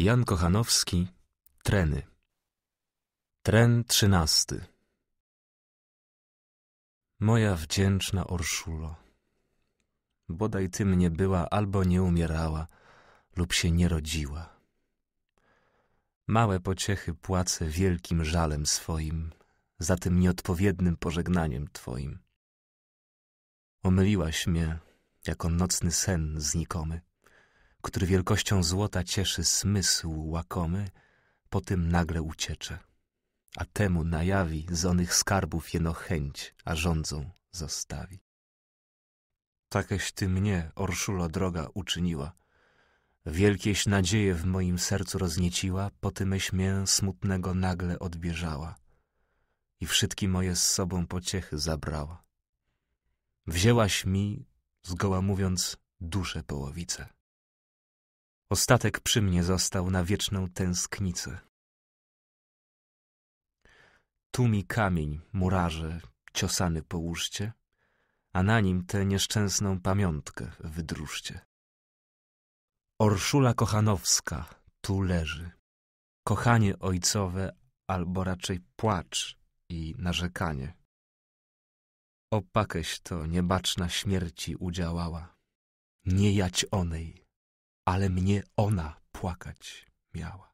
Jan Kochanowski Treny Tren trzynasty Moja wdzięczna Orszulo Bodaj ty mnie była albo nie umierała lub się nie rodziła Małe pociechy płacę wielkim żalem swoim za tym nieodpowiednim pożegnaniem twoim Omyliłaś mnie jako nocny sen znikomy który wielkością złota cieszy smysł łakomy, po tym nagle uciecze. A temu najawi z onych skarbów jeno chęć, a rządzą zostawi. Takeś ty mnie, Orszulo droga, uczyniła. Wielkieś nadzieje w moim sercu roznieciła, potymeś mię smutnego nagle odbierzała i wszystkie moje z sobą pociechy zabrała. Wzięłaś mi, zgoła mówiąc, duszę połowicę. Ostatek przy mnie został na wieczną tęsknicę. Tu mi kamień, murarze, ciosany połóżcie, a na nim tę nieszczęsną pamiątkę wydróżcie. Orszula Kochanowska tu leży. Kochanie ojcowe, albo raczej płacz i narzekanie. Opakeś to niebaczna śmierci udziałała. Nie jać onej, ale mnie ona płakać miała.